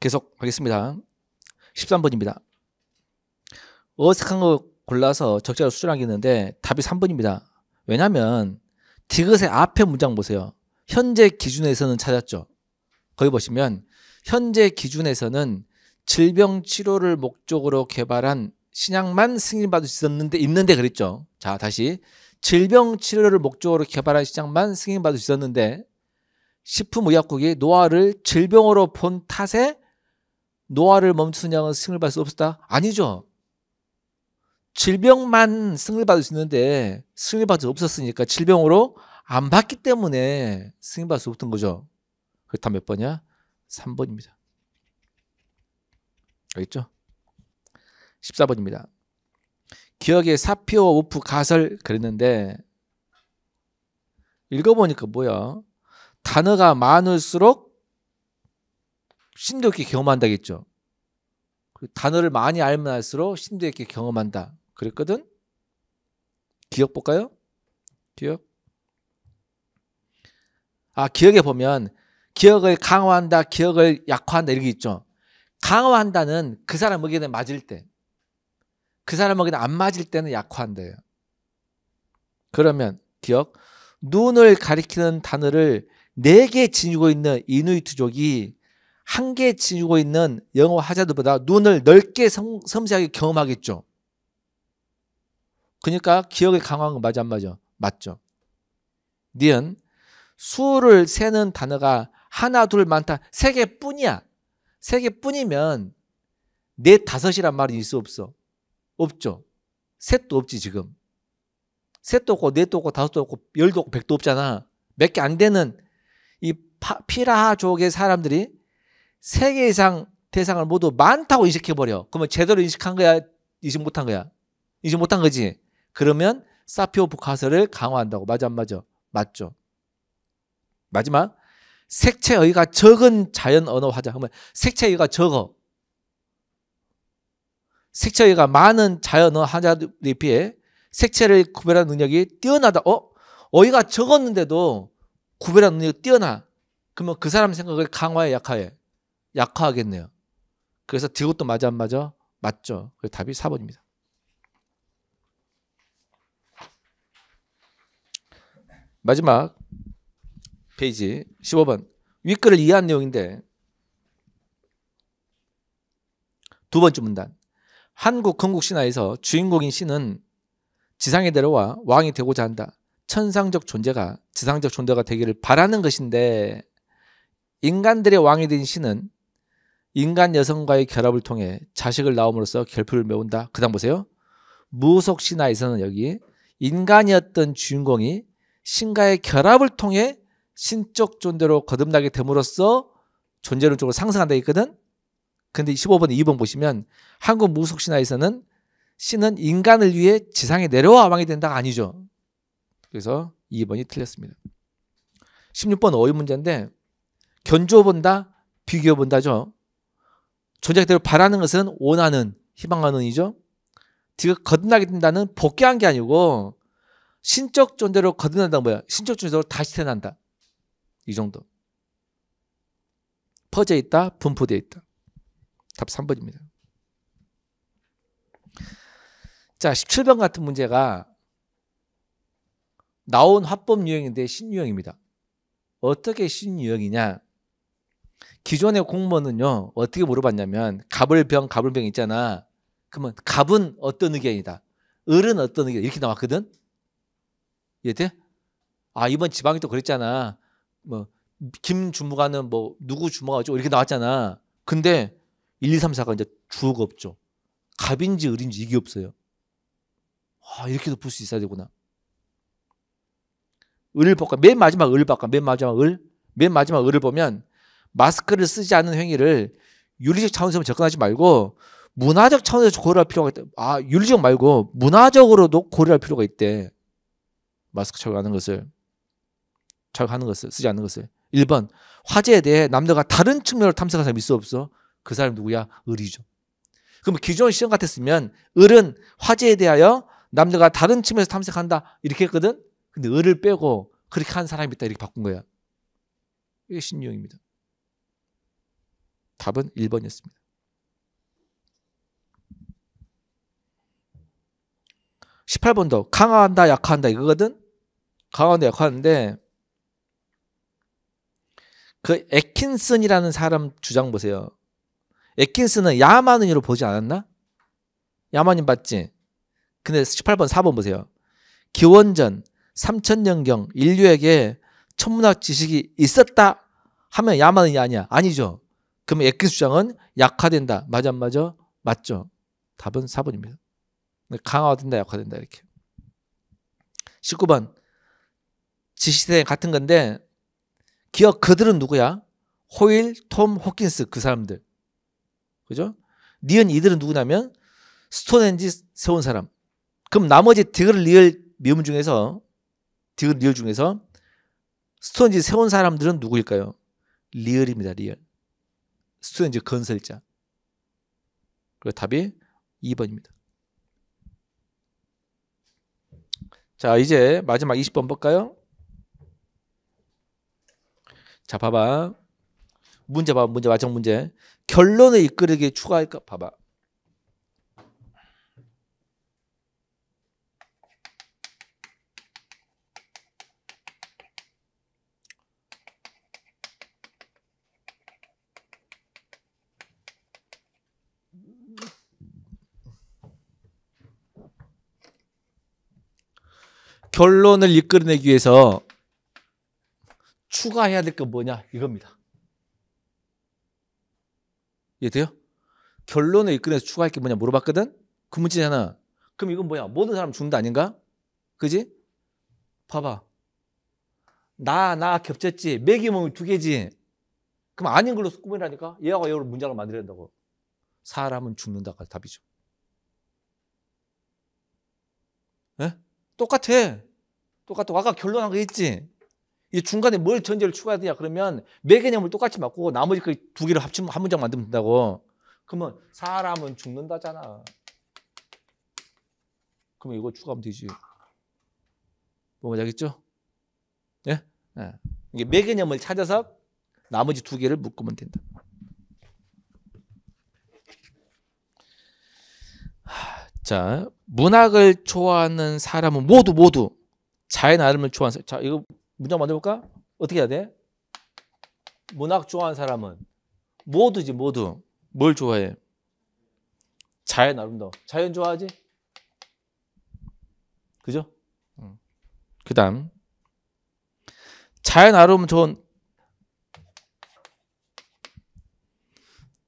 계속 하겠습니다. 13번입니다. 어색한 거 골라서 적절한 수정하게 있는데 답이 3번입니다. 왜냐하면 디귿의 앞에 문장 보세요. 현재 기준에서는 찾았죠. 거기 보시면 현재 기준에서는 질병 치료를 목적으로 개발한 신약만 승인받을 수 있었는데 있는데 그랬죠. 자 다시 질병 치료를 목적으로 개발한 신약만 승인받을 수 있었는데 식품의약국이 노화를 질병으로 본 탓에 노화를 멈춘 추 양은 승을 받을 수 없었다? 아니죠. 질병만 승을 받을 수 있는데 승을 받을 수 없었으니까 질병으로 안 받기 때문에 승을 받을 수 없던 거죠. 그렇다 면몇 번이야? 3번입니다. 알겠죠? 14번입니다. 기억에 사피오오프 가설 그랬는데 읽어보니까 뭐야? 단어가 많을수록 심도 있게 경험한다겠죠. 그 단어를 많이 알면 알수록 심도 있게 경험한다. 그랬거든? 기억 볼까요? 기억? 아, 기억에 보면 기억을 강화한다, 기억을 약화한다 이렇게 있죠. 강화한다는 그 사람에게는 맞을 때, 그 사람에게는 안 맞을 때는 약화한대요. 그러면 기억, 눈을 가리키는 단어를 네 개 지니고 있는 이누이트족이 한계 지니고 있는 영어 하자들보다 눈을 넓게 섬, 세하게 경험하겠죠. 그러니까 기억이 강한 거 맞아 안 맞아? 맞죠. 니은 수를 세는 단어가 하나 둘 많다 세 개뿐이야. 세 개뿐이면 네 다섯이란 말이 있어 없어? 없죠. 셋도 없지 지금. 셋도 없고 넷도 없고 다섯도 없고 열도 없고 백도 없잖아. 몇 개 안 되는 이 파, 피라족의 사람들이 세개 이상 대상을 모두 많다고 인식해버려. 그러면 제대로 인식한 거야? 인식 못한 거야? 인식 못한 거지? 그러면 사피오 부카서를 강화한다고. 맞아, 안 맞아? 맞죠. 마지막. 색채의가 적은 자연 언어 화자. 그러면 색채의가 적어. 색채의가 많은 자연 언어 화자에 들 비해 색채를 구별하는 능력이 뛰어나다. 어? 어휘가 적었는데도 구별하는 능력이 뛰어나. 그러면 그 사람 생각을 강화해 약화해. 약화하겠네요. 그래서 디귿도 맞아 안 맞아? 맞죠. 그 답이 4번입니다. 마지막 페이지 15번 윗글을 이해한 내용인데 두 번째 문단 한국 건국 신화에서 주인공인 신은 지상에 내려와 왕이 되고자 한다. 천상적 존재가 지상적 존재가 되기를 바라는 것인데 인간들의 왕이 된 신은 인간 여성과의 결합을 통해 자식을 낳음으로써 결핍을 메운다. 그 다음 보세요. 무속신화에서는 여기 인간이었던 주인공이 신과의 결합을 통해 신적 존재로 거듭나게 됨으로써 존재론적으로 상승한다 했거든. 근데 15번, 2번 보시면 한국 무속신화에서는 신은 인간을 위해 지상에 내려와 왕이 된다가 아니죠. 그래서 2번이 틀렸습니다. 16번 어휘 문제인데 견주어 본다, 비교해 본다죠. 전자대로 바라는 것은 원하는, 희망하는이죠. 지금 거듭나게 된다는 복귀한 게 아니고 신적 존재로 거듭난다는 뭐야? 신적 존재로 다시 태어난다. 이 정도. 퍼져 있다, 분포되어 있다. 답 3번입니다. 자, 17번 같은 문제가 나온 화법 유형인데 신유형입니다. 어떻게 신유형이냐? 기존의 공무원은요 어떻게 물어봤냐면 갑을병 갑을병 있잖아 그러면 갑은 어떤 의견이다 을은 어떤 의견 이렇게 나왔거든 이해돼? 아 이번 지방이 또 그랬잖아 뭐 김 주무관은 뭐 누구 주무가 어쩌고 이렇게 나왔잖아 근데 1, 2, 3, 4가 이제 주어가 없죠 갑인지 을인지 이게 없어요 아 이렇게도 볼 수 있어야 되구나 을을 볼까 맨 마지막 을을 볼까 맨 마지막 을맨 마지막 을을 보면 마스크를 쓰지 않는 행위를 윤리적 차원에서 접근하지 말고 문화적 차원에서 고려할 필요가 있다. 아, 윤리적 말고 문화적으로도 고려할 필요가 있대. 마스크 착용하는 것을 착용하는 것을 쓰지 않는 것을. 1번 화재에 대해 남들과 다른 측면을 탐색한 사람이 있어 없어? 그 사람 누구야? 을이죠. 그럼 기존 시험 같았으면 을은 화재에 대하여 남들과 다른 측면에서 탐색한다 이렇게 했거든. 근데 을을 빼고 그렇게 한 사람이 있다 이렇게 바꾼 거야. 이게 신유형입니다. 답은 1번이었습니다. 십팔 번도 강화한다 약화한다 이거거든 강화한다 약화하는데 그 에킨슨이라는 사람 주장 보세요 에킨슨은 야만인로 보지 않았나? 야만인 봤지? 근데 십팔 번사번 보세요 기원전 삼천년경 인류에게 천문학 지식이 있었다 하면 야만인 아니야 아니죠 그럼 에킨 주장은 약화된다. 맞아 안 맞아? 맞죠. 답은 4번입니다. 강화된다, 약화된다 이렇게. 19번. 지시대 같은 건데 기억 그들은 누구야? 호일, 톰, 호킨스 그 사람들. 그죠? 니은 이들은 누구냐면 스톤엔지 세운 사람. 그럼 나머지 디귿 리을 미음 중에서 디귿 리을 중에서 스톤엔지 세운 사람들은 누구일까요? 리을입니다. 리을. 수도던트 건설자. 그 답이 2번입니다. 자, 이제 마지막 20번 볼까요? 자, 봐봐. 문제 봐봐. 문제 마지막 문제. 결론을 이끌게 추가할까? 봐봐. 결론을 이끌어내기 위해서 추가해야 될 건 뭐냐 이겁니다. 이해돼요? 결론을 이끌어내서 추가할 게 뭐냐 물어봤거든? 그 문제잖아. 그럼 이건 뭐야? 모든 사람 죽는다 아닌가? 그지? 봐봐. 나, 나 겹쳤지. 맥이 몸이 두 개지. 그럼 아닌 걸로 꾸미라니까? 얘하고 얘를 문장을 만들어야 된다고. 사람은 죽는다가 그 답이죠. 에? 예? 똑같아. 똑같아. 아까 결론한 거 있지? 이 중간에 뭘 전제를 추가해야 되냐 그러면 매 개념을 똑같이 맞고 나머지 그 두 개를 합치면 한 문장 만들면 된다고. 그러면 사람은 죽는다잖아. 그러면 이거 추가하면 되지. 뭐가 되겠죠 예? 예. 이게 매 개념을 찾아서 나머지 두 개를 묶으면 된다. 자, 문학을 좋아하는 사람은 모두 모두 자의 나름을 좋아하는 사람. 자, 이거 문장 만들어볼까? 어떻게 해야 돼? 문학 좋아하는 사람은 모두지, 모두. 뭘 좋아해? 자의 나름도. 자연 좋아하지? 그죠? 음. 그 다음. 자연 나름 좋은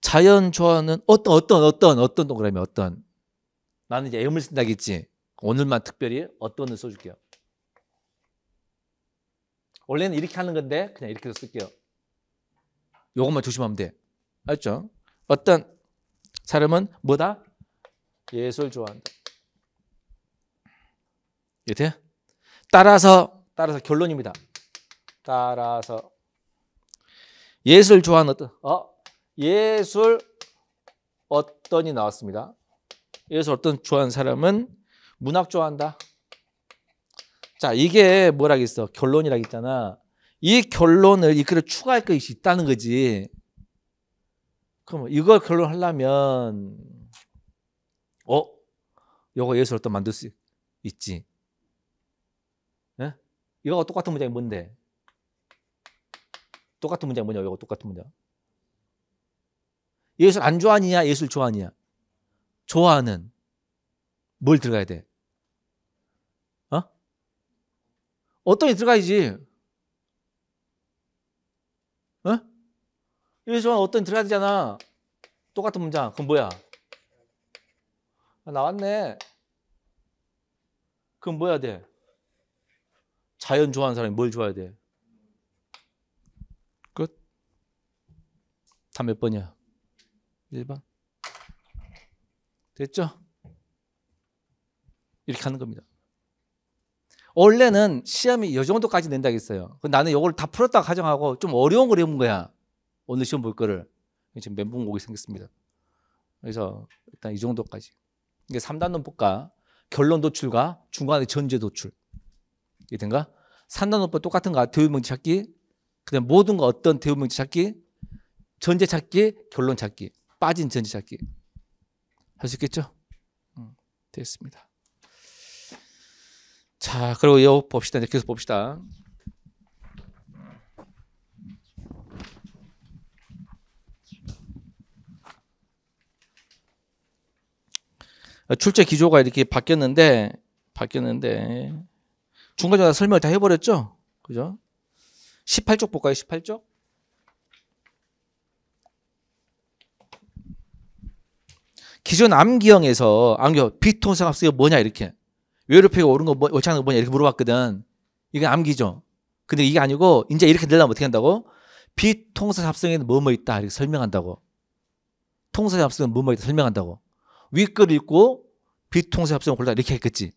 자연 좋아하는 어떤 어떤 어떤 어떤 동그라미 어떤 나는 이제 애음을 쓴다겠지 오늘만 특별히 어떤을 써줄게요 원래는 이렇게 하는 건데 그냥 이렇게 도 쓸게요. 요것만 조심하면 돼. 알죠? 어떤 사람은 뭐다? 예술 좋아한다. 이렇게 따라서 따라서 결론입니다. 따라서 예술 좋아하는 어떤 어 예술 어떤이 나왔습니다. 예술 어떤 좋아하는 사람은 문학 좋아한다. 자, 이게 뭐라겠어? 결론이라고 했잖아. 이 결론을 이 글을 추가할 것이 있다는 거지. 그럼 이걸 결론하려면 어? 이거 예술을 또 만들 수 있지. 예? 이거 똑같은 문장이 뭔데? 똑같은 문장이 뭐냐? 이거 똑같은 문장. 예술 안 좋아하냐? 예술 좋아하냐? 좋아하는 뭘 들어가야 돼? 어떤 게 들어가야지. 어? 일선 어떤 게 들어가야 되잖아. 똑같은 문장. 그건 뭐야? 아, 나왔네. 그건 뭐야 돼? 자연 좋아하는 사람이 뭘 좋아해야 돼? 끝. 다몇 번이야? 1번. 됐죠? 이렇게 하는 겁니다. 원래는 시험이 이 정도까지 낸다 했어요. 나는 이걸 다 풀었다 가정하고 좀 어려운 걸 해본 거야. 오늘 시험 볼 거를. 지금 멘붕 오이 생겼습니다. 그래서 일단 이 정도까지. 이게 3단 논법과 결론 도출과 중간에 전제 도출. 이든가 3단 논법 똑같은 거야 대우명제 찾기. 그다음 모든 거 어떤 대우명제 찾기. 전제 찾기, 결론 찾기. 빠진 전제 찾기. 할 수 있겠죠? 음, 됐습니다. 자, 그리고 여 봅시다. 이제 계속 봅시다. 출제 기조가 이렇게 바뀌었는데 바뀌었는데 중간중간 설명을 다 해버렸죠? 그죠? 18쪽 볼까요? 18쪽? 기존 암기형에서 암기형 비통상합수가 뭐냐 이렇게 외롭이가 옳은 거 뭐, 옳지 않은 거 뭐냐 이렇게 물어봤거든. 이게 암기죠. 근데 이게 아니고 이제 이렇게 되려면 어떻게 한다고? 비통사 잡성에는 뭐뭐 있다 이렇게 설명한다고. 통사 잡성은 뭐뭐 있다 설명한다고. 위글 읽고 비통사 잡성을 골라 이렇게 했겠지.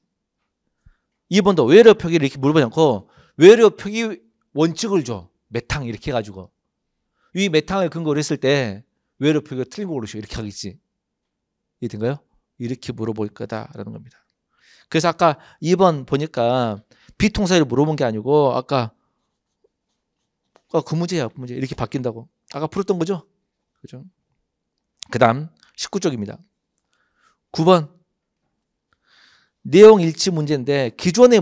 이번도 외려 표기 이렇게 물어보지 않고 외려 표기 원칙을 줘. 메탕 이렇게 해가지고 위 메탕을 근거로 했을 때 외려 표기가 틀린 거 고르시오 이렇게 하겠지. 이해된가요? 이렇게 물어볼 거다라는 겁니다. 그래서 아까 2번 보니까 비통사를 물어본 게 아니고 아까 아, 그 문제야, 그 문제. 이렇게 바뀐다고. 아까 풀었던 거죠? 그죠? 그 다음, 19쪽입니다. 9번. 내용 일치 문제인데, 기존의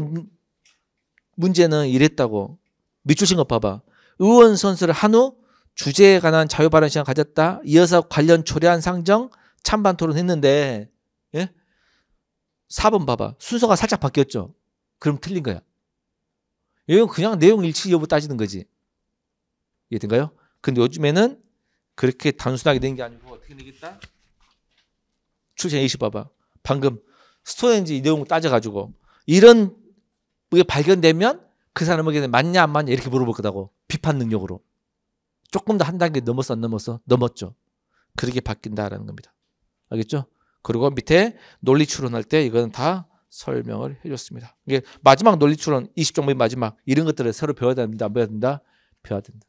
문제는 이랬다고. 밑줄 친거 봐봐. 의원 선수를 한 후 주제에 관한 자유 발언 시간 가졌다. 이어서 관련 초래한 상정, 찬반 토론 했는데, 4번 봐봐. 순서가 살짝 바뀌었죠? 그럼 틀린 거야. 이건 그냥 내용 일치 여부 따지는 거지. 이해된가요? 근데 요즘에는 그렇게 단순하게 된 게 아니고 어떻게 되겠다? 출제 20 봐봐. 방금 스토렌지 내용 따져가지고 이런 게 발견되면 그 사람에게 맞냐 안 맞냐 이렇게 물어볼 거다고 비판 능력으로 조금 더 한 단계 넘었어 안넘어서 넘었죠 그렇게 바뀐다라는 겁니다 알겠죠? 그리고 밑에 논리 추론할 때 이건 다 설명을 해줬습니다. 이게 마지막 논리 추론, 20종목의 마지막 이런 것들을 새로 배워야 됩니다. 안 배워야 된다? 배워야 된다.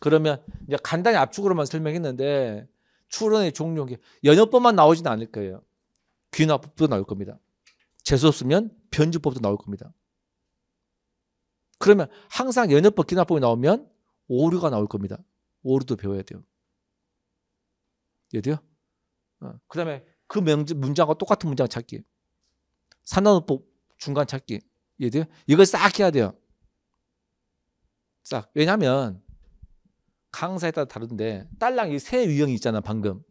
그러면 이제 간단히 압축으로만 설명했는데 추론의 종류 연역법만 나오진 않을 거예요. 귀납법도 나올 겁니다. 재수 없으면 변주법도 나올 겁니다. 그러면 항상 연역법, 귀납법이 나오면 오류가 나올 겁니다. 오류도 배워야 돼요. 이해돼요? 어, 그 다음에 그 명제, 문장과 똑같은 문장 찾기. 산단어법 중간 찾기. 얘들 이걸 싹 해야 돼요. 싹. 왜냐하면 강사에 따라 다른데 딸랑 이 세 유형이 있잖아 방금.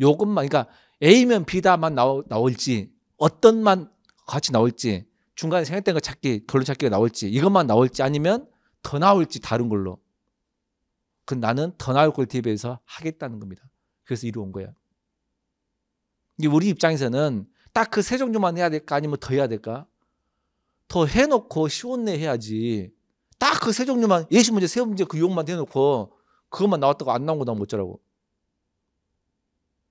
요것만 그러니까 A면 B다만 나오, 나올지 어떤만 같이 나올지 중간에 생각된 거 찾기 결론 찾기가 나올지 이것만 나올지 아니면 더 나올지 다른 걸로. 그 나는 더나올걸 대비해서 하겠다는 겁니다. 그래서 이루온 거야. 우리 입장에서는 딱 그 세 종류만 해야 될까 아니면 더 해야 될까? 더 해놓고 시온내 해야지. 딱 그 세 종류만 예시 문제, 세 문제 그 유혹만 해놓고 그것만 나왔다고 안 나온 거 나오면 어쩌라고.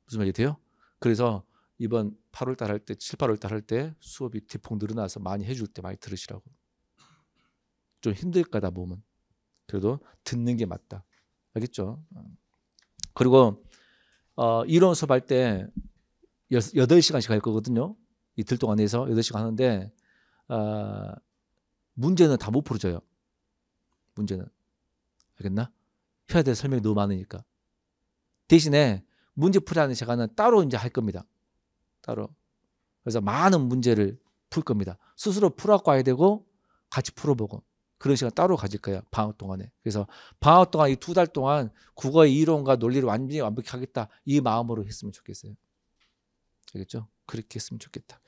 무슨 말이 돼요? 그래서 이번 8월 달 할 때, 7, 8월 달 할 때 수업이 대폭 늘어나서 많이 해줄 때 많이 들으시라고. 좀 힘들까다 보면 그래도 듣는 게 맞다. 알겠죠? 어. 그리고 어, 이론 수업할 때 여덟 시간씩할 거거든요. 이틀 동안 해서 여덟 시간 하는데 어, 문제는 다 못풀어줘요 문제는 알겠나? 해야 될 설명이 너무 많으니까 대신에 문제 풀이하는 시간은 따로 이제 할 겁니다. 따로 그래서 많은 문제를 풀 겁니다. 스스로 풀어갖고 와야 되고 같이 풀어보고 그런 시간 따로 가질 거예요. 방학 동안에. 그래서 방학 동안 이 두 달 동안 국어의 이론과 논리를 완전히 완벽히 하겠다 이 마음으로 했으면 좋겠어요. 알겠죠? 그렇게 했으면 좋겠다.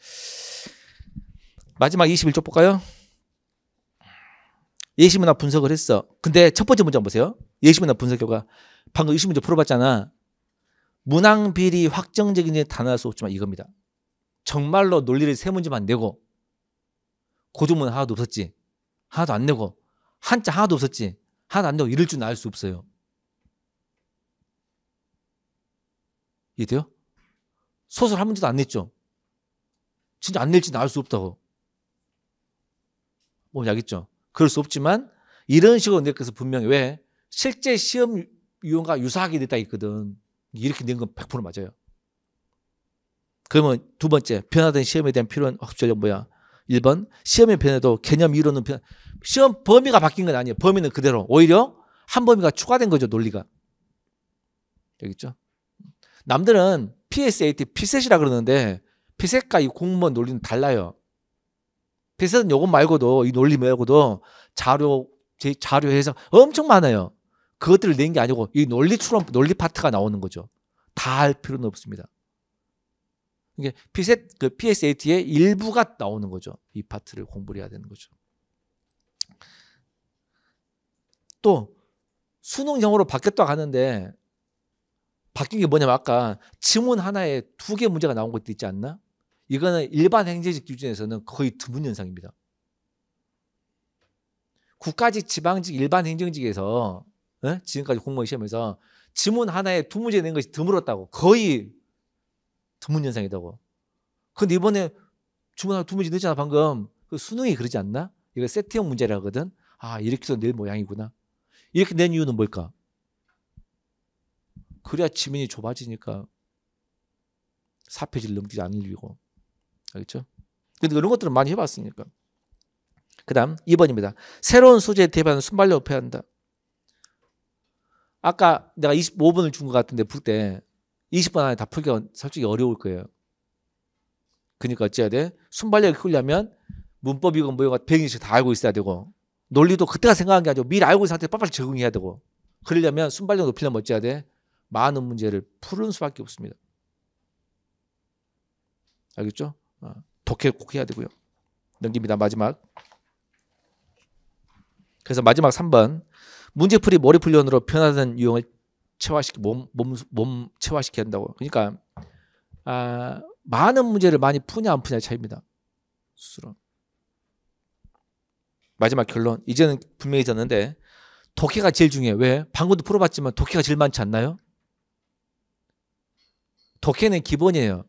마지막 21쪽 볼까요? 예시문화 분석을 했어. 근데 첫 번째 문제 보세요. 예시문화 분석 결과 방금 20문제 풀어봤잖아. 문항 비리 확정적인 단어할 수 없지만 이겁니다. 정말로 논리를 세 문제만 내고 고조문 하나도 없었지. 하나도 안 내고 한자 하나도 없었지. 하나도 안 내고 이럴 줄은알수 없어요. 이해돼요? 소설 한 문제도 안 냈죠. 진짜 안 낼지 나을수 없다고. 뭐 알겠죠. 그럴 수 없지만 이런 식으로 내그래서 분명히 왜 실제 시험 유형과 유사하게 됐다 있거든. 이렇게 낸 건 100% 맞아요. 그러면 두 번째 변화된 시험에 대한 필요한 학습 전략 뭐야? 1번 시험의 변화도 개념 이론은 변화. 시험 범위가 바뀐 건 아니에요. 범위는 그대로 오히려 한 범위가 추가된 거죠 논리가. 여기 있죠. 남들은 PSAT, 피셋이라 e 그러는데 피셋과 이 공무원 논리는 달라요. 피셋은 요것 말고도 이 논리 말고도 자료 제 자료 해석 엄청 많아요. 그것들을 낸 게 아니고 이 논리 추론 논리 파트가 나오는 거죠. 다 할 필요는 없습니다. 이게 피셋 e 그 PSAT의 일부가 나오는 거죠. 이 파트를 공부를 해야 되는 거죠. 또 수능 영어로 바뀌었다고 하는데 바뀐 게 뭐냐면 아까 지문 하나에 두 개 문제가 나온 것도 있지 않나? 이거는 일반 행정직 기준에서는 거의 드문 현상입니다. 국가직, 지방직, 일반 행정직에서 에? 어? 지금까지 공무원 시험에서 지문 하나에 두 문제 낸 것이 드물었다고 거의 드문 현상이라고. 그런데 이번에 주문 하나 두 문제 냈잖아 방금 그 수능이 그러지 않나? 이거 세트형 문제라거든. 아 이렇게 해서 낼 모양이구나. 이렇게 낸 이유는 뭘까? 그래야 지면이 좁아지니까 사표질 넘기지 않을 일고 알겠죠? 근데 그런 것들은 많이 해봤으니까 그 다음 2번입니다 새로운 소재에 대비하는 순발력 업해야 한다 아까 내가 2 5분을준 것 같은데 풀 때2 0분 안에 다 풀기가 솔직히 어려울 거예요 그러니까 어찌해야 돼? 순발력을 키우려면 문법이건 뭐건 배경지 다 알고 있어야 되고 논리도 그때가 생각한 게 아니고 미리 알고 있는 상태에 빨리 적응해야 되고 그러려면 순발력 높이려면 어찌해야 돼? 많은 문제를 푸는 수밖에 없습니다. 알겠죠? 어, 독해 꼭 해야 되고요. 넘깁니다. 마지막. 그래서 마지막 3번 문제풀이 머리풀련으로 변화된 유형을 체화시키 몸, 몸, 몸 체화시켜야 한다고. 그러니까 아, 많은 문제를 많이 푸냐 안푸냐 차이입니다. 스스로. 마지막 결론 이제는 분명해졌는데 독해가 제일 중요해. 왜? 방금도 풀어봤지만 독해가 제일 많지 않나요? 독해는 기본이에요.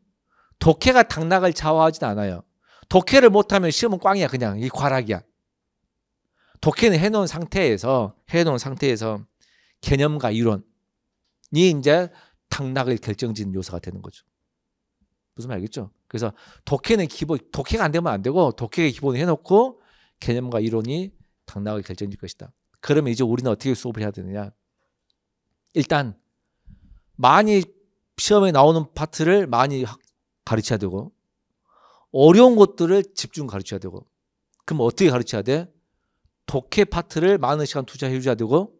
독해가 당락을 좌우하진 않아요. 독해를 못하면 시험은 꽝이야 그냥 이 과락이야. 독해는 해놓은 상태에서 해놓은 상태에서 개념과 이론이 이제 당락을 결정짓는 요소가 되는 거죠. 무슨 말이겠죠? 그래서 독해는 기본 독해가 안 되면 안 되고 독해의 기본을 해놓고 개념과 이론이 당락을 결정질 것이다. 그러면 이제 우리는 어떻게 수업을 해야 되느냐? 일단 많이 시험에 나오는 파트를 많이 가르쳐야 되고 어려운 것들을 집중 가르쳐야 되고 그럼 어떻게 가르쳐야 돼? 독해 파트를 많은 시간 투자해 줘야 되고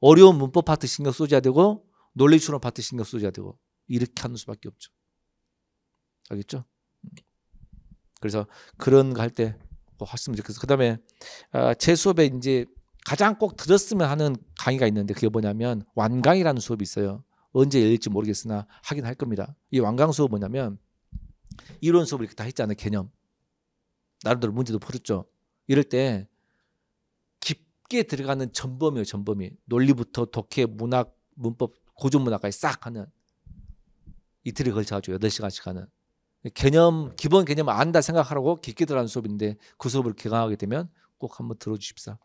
어려운 문법 파트 신경 쏘줘야 되고 논리 추론 파트 신경 쏘줘야 되고 이렇게 하는 수밖에 없죠. 알겠죠? 그래서 그런 거 할때꼭 하시면 좋겠어요. 그다음에 아, 제 수업에 이제 가장 꼭 들었으면 하는 강의가 있는데 그게 뭐냐면 완강이라는 수업이 있어요. 언제 열릴지 모르겠으나 하긴 할 겁니다. 이 완강 수업 뭐냐면 이론 수업을 이렇게 다 했잖아요. 개념. 나름대로 문제도 풀었죠. 이럴 때 깊게 들어가는 전범이에요. 전범이. 논리부터 독해, 문학, 문법, 고전문학까지 싹 하는 이틀에 걸쳐가지고 8 시간씩 하는 개념, 기본 개념 안다 생각하라고 깊게 들어가는 수업인데 그 수업을 개강하게 되면 꼭 한번 들어주십사.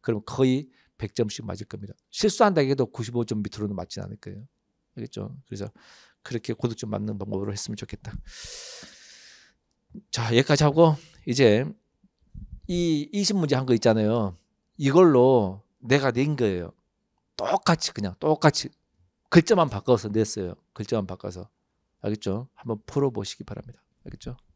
그럼 거의 1 0 0점씩 맞을 겁니다. 실수한다 해도 95점 밑으로는 맞진 않을 거예요. 알겠죠? 그래서 그렇게 고득점 맞는 방법으로 했으면 좋겠다. 자, 여기까지 하고 이제 이 20문제 한 거 있잖아요. 이걸로 내가 낸 거예요. 똑같이 그냥 똑같이 글자만 바꿔서 냈어요. 글자만 바꿔서. 알겠죠? 한번 풀어 보시기 바랍니다. 알겠죠?